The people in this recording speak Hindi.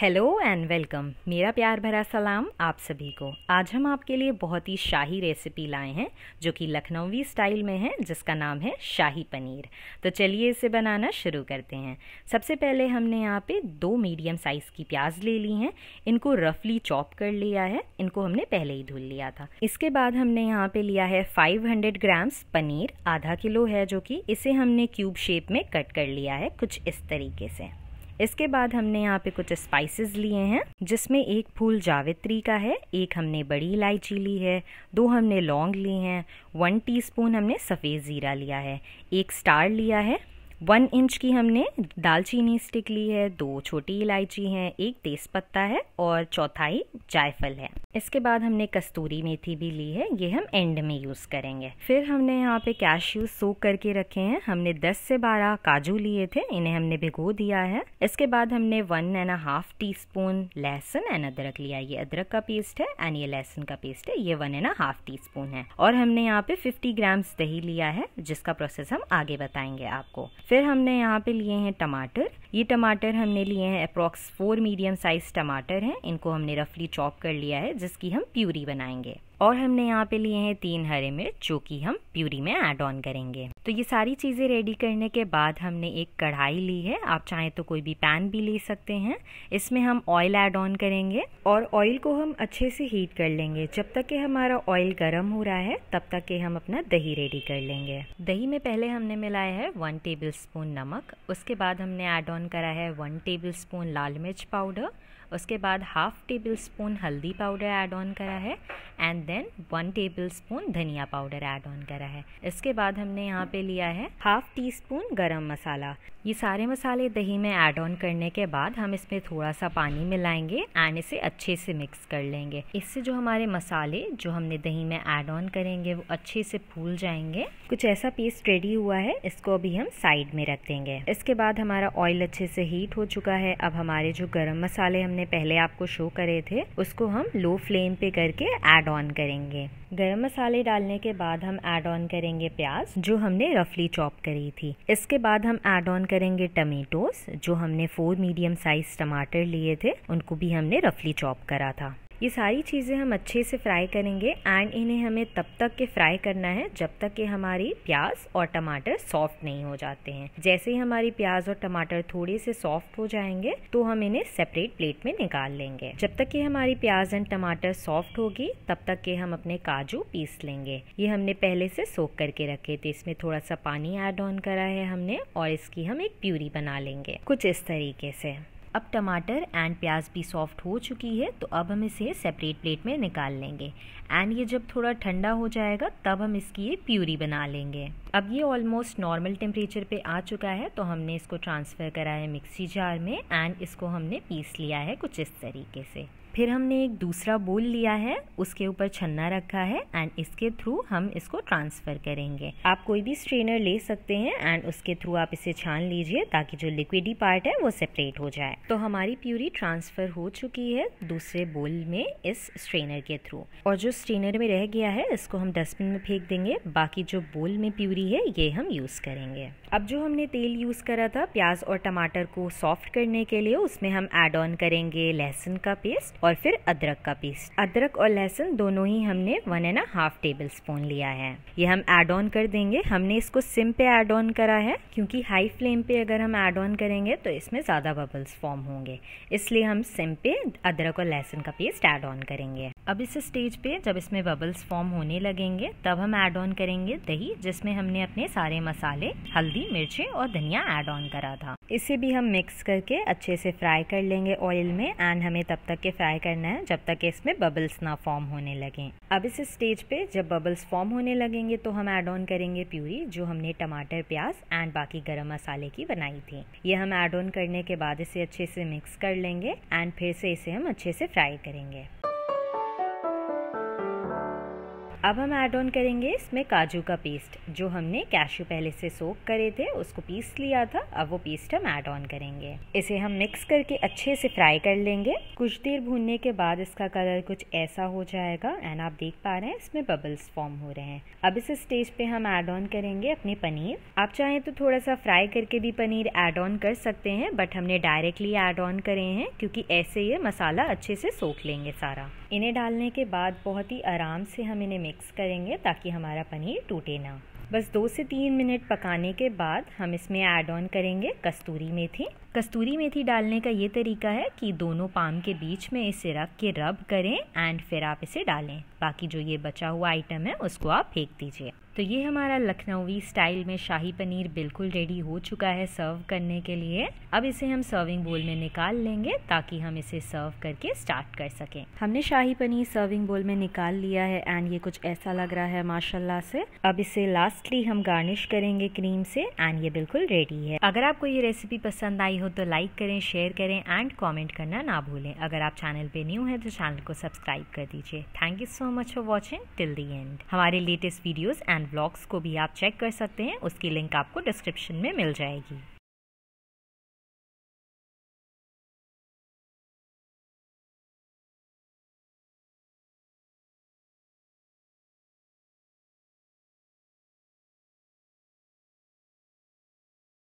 हेलो एंड वेलकम मेरा प्यार भरा सलाम आप सभी को आज हम आपके लिए बहुत ही शाही रेसिपी लाए हैं जो कि लखनऊवी स्टाइल में है जिसका नाम है शाही पनीर तो चलिए इसे बनाना शुरू करते हैं सबसे पहले हमने यहाँ पे दो मीडियम साइज़ की प्याज ले ली हैं इनको रफली चॉप कर लिया है इनको हमने पहले ही धुल लिया था इसके बाद हमने यहाँ पर लिया है फाइव ग्राम्स पनीर आधा किलो है जो कि इसे हमने क्यूब शेप में कट कर लिया है कुछ इस तरीके से इसके बाद हमने यहाँ पे कुछ स्पाइसेस लिए हैं जिसमें एक फूल जावित्री का है एक हमने बड़ी इलायची ली है दो हमने लौंग ली हैं वन टीस्पून हमने सफ़ेद ज़ीरा लिया है एक स्टार लिया है वन इंच की हमने दालचीनी स्टिक ली है दो छोटी इलायची हैं एक तेज़पत्ता है और चौथाई जायफल है इसके बाद हमने कस्तूरी मेथी भी ली है ये हम एंड में यूज़ करेंगे फिर हमने यहाँ पे कैश्यू सो करके रखे हैं हमने 10 से 12 काजू लिए थे इन्हें हमने भिगो दिया है इसके बाद हमने one and half teaspoon लहसुन एंड अदरक लिया ये अदरक का पेस्ट है एंड ये लहसुन का पेस्ट है ये one and half teaspoon है और हमने यहाँ पे फिफ्टी ग्राम्स दही लिया है जिसका प्रोसेस हम आगे बताएंगे आपको फिर हमने यहाँ पे लिए हैं टमाटर ये टमाटर हमने लिए हैं अप्रॉक्स फोर मीडियम साइज टमाटर हैं इनको हमने रफली चॉप कर लिया है जिसकी हम प्यूरी बनाएंगे और हमने यहाँ पे लिए हैं तीन हरे मिर्च जो कि हम प्यूरी में ऐड ऑन करेंगे तो ये सारी चीज़ें रेडी करने के बाद हमने एक कढ़ाई ली है आप चाहें तो कोई भी पैन भी ले सकते हैं इसमें हम ऑयल ऐड ऑन करेंगे और ऑयल को हम अच्छे से हीट कर लेंगे जब तक कि हमारा ऑयल गर्म हो रहा है तब तक कि हम अपना दही रेडी कर लेंगे दही में पहले हमने मिलाया है वन टेबल स्पून नमक उसके बाद हमने ऐड ऑन करा है वन टेबल स्पून लाल मिर्च पाउडर उसके बाद हाफ टेबल स्पून हल्दी पाउडर ऐड ऑन करा है and then one tablespoon धनिया पाउडर ऐड ऑन करा है वगैरह है इसके बाद हमने यहाँ पे लिया है हाफ टी स्पून गर्म मसाला ये सारे मसाले दही में ऐड ऑन करने के बाद हम इसमें थोड़ा सा पानी मिलाएंगे एंड इसे अच्छे से मिक्स कर लेंगे इससे जो हमारे मसाले जो हमने दही में ऐड ऑन करेंगे वो अच्छे से फूल जाएंगे कुछ ऐसा पेस्ट रेडी हुआ है इसको अभी हम साइड में रख देंगे इसके बाद हमारा ऑयल अच्छे से हीट हो चुका है अब हमारे जो गर्म मसाले हमने पहले आपको शो करे थे उसको हम लो फ्लेम पे करके एड ऑन करेंगे गर्म मसाले डालने के बाद हम एड ऑन ऑन करेंगे प्याज जो हमने रफली चॉप करी थी इसके बाद हम ऐड ऑन करेंगे टमेटोज जो हमने फोर मीडियम साइज टमाटर लिए थे उनको भी हमने रफली चॉप करा था ये सारी चीज़ें हम अच्छे से फ्राई करेंगे एंड इन्हें हमें तब तक के फ्राई करना है जब तक कि हमारी प्याज और टमाटर सॉफ्ट नहीं हो जाते हैं जैसे ही हमारी प्याज और टमाटर थोड़े से सॉफ्ट हो जाएंगे तो हम इन्हें सेपरेट प्लेट में निकाल लेंगे जब तक कि हमारी प्याज एंड टमाटर सॉफ्ट होगी तब तक के हम अपने काजू पीस लेंगे ये हमने पहले से सोख करके रखे थे इसमें थोड़ा सा पानी एड ऑन करा है हमने और इसकी हम एक प्यूरी बना लेंगे कुछ इस तरीके से अब टमाटर एंड प्याज भी सॉफ्ट हो चुकी है तो अब हम इसे सेपरेट प्लेट में निकाल लेंगे एंड ये जब थोड़ा ठंडा हो जाएगा तब हम इसकी ये प्यूरी बना लेंगे अब ये ऑलमोस्ट नॉर्मल टेम्परेचर पे आ चुका है तो हमने इसको ट्रांसफ़र करा है मिक्सी जार में एंड इसको हमने पीस लिया है कुछ इस तरीके से फिर हमने एक दूसरा बोल लिया है उसके ऊपर छन्ना रखा है एंड इसके थ्रू हम इसको ट्रांसफ़र करेंगे आप कोई भी स्ट्रेनर ले सकते हैं एंड उसके थ्रू आप इसे छान लीजिए ताकि जो लिक्विडी पार्ट है वो सेपरेट हो जाए तो हमारी प्यूरी ट्रांसफ़र हो चुकी है दूसरे बोल में इस स्ट्रेनर के थ्रू और जो स्ट्रेनर में रह गया है इसको हम डस्टबिन में फेंक देंगे बाकी जो बोल में प्यूरी है ये हम यूज़ करेंगे अब जो हमने तेल यूज़ करा था प्याज और टमाटर को सॉफ्ट करने के लिए उसमें हम ऐड ऑन करेंगे लहसुन का पेस्ट और फिर अदरक का पेस्ट अदरक और लहसुन दोनों ही हमने one and half tablespoon लिया है ये हम एड ऑन कर देंगे हमने इसको सिम पे ऐड ऑन करा है क्योंकि हाई फ्लेम पे अगर हम ऐड ऑन करेंगे तो इसमें ज़्यादा बबल्स फॉर्म होंगे इसलिए हम सिम पे अदरक और लहसुन का पेस्ट ऐड ऑन करेंगे अब इस स्टेज पे जब इसमें बबल्स फॉर्म होने लगेंगे तब हम ऐड ऑन करेंगे दही जिसमें हमने अपने सारे मसाले हल्दी हरी मिर्ची और धनिया ऐड ऑन करा था इसे भी हम मिक्स करके अच्छे से फ्राई कर लेंगे ऑयल में एंड हमें तब तक के फ्राई करना है जब तक इसमें बबल्स ना फॉर्म होने लगें अब इस स्टेज पे जब बबल्स फॉर्म होने लगेंगे तो हम ऐड ऑन करेंगे प्यूरी जो हमने टमाटर प्याज एंड बाकी गर्म मसाले की बनाई थी ये हम ऐड ऑन करने के बाद इसे अच्छे से मिक्स कर लेंगे एंड फिर से इसे हम अच्छे से फ्राई करेंगे अब हम ऐड ऑन करेंगे इसमें काजू का पेस्ट जो हमने कैशू पहले से सोक करे थे उसको पीस लिया था अब वो पेस्ट हम ऐड ऑन करेंगे इसे हम मिक्स करके अच्छे से फ्राई कर लेंगे कुछ देर भूनने के बाद इसका कलर कुछ ऐसा हो जाएगा एंड आप देख पा रहे हैं इसमें बबल्स फॉर्म हो रहे हैं अब इस स्टेज पे हम ऐड ऑन करेंगे अपने पनीर आप चाहें तो थोड़ा सा फ्राई करके भी पनीर ऐड ऑन कर सकते हैं बट हमने डायरेक्टली ऐड ऑन करे हैं क्योंकि ऐसे ये मसाला अच्छे से सोख लेंगे सारा इन्हें डालने के बाद बहुत ही आराम से हम इन्हें मिक्स करेंगे ताकि हमारा पनीर टूटे ना बस दो से तीन मिनट पकाने के बाद हम इसमें ऐड ऑन करेंगे कस्तूरी मेथी कस्तूरी मेथी डालने का ये तरीका है कि दोनों पाम के बीच में इसे रख के रब करें एंड फिर आप इसे डालें बाकी जो ये बचा हुआ आइटम है उसको आप फेंक दीजिए तो ये हमारा लखनऊी स्टाइल में शाही पनीर बिल्कुल रेडी हो चुका है सर्व करने के लिए अब इसे हम सर्विंग बोल में निकाल लेंगे ताकि हम इसे सर्व करके स्टार्ट कर सकें हमने शाही पनीर सर्विंग बोल में निकाल लिया है एंड ये कुछ ऐसा लग रहा है माशाल्लाह से अब इसे लास्टली हम गार्निश करेंगे क्रीम से एंड ये बिल्कुल रेडी है अगर आपको ये रेसिपी पसंद आई हो तो लाइक करें शेयर करें एंड कॉमेंट करना ना भूलें अगर आप चैनल पे न्यू है तो चैनल को सब्सक्राइब कर दीजिए thank you so much for watching till the end हमारे latest videos and and blogs को भी आप चेक कर सकते हैं उसकी लिंक आपको डिस्क्रिप्शन में मिल जाएगी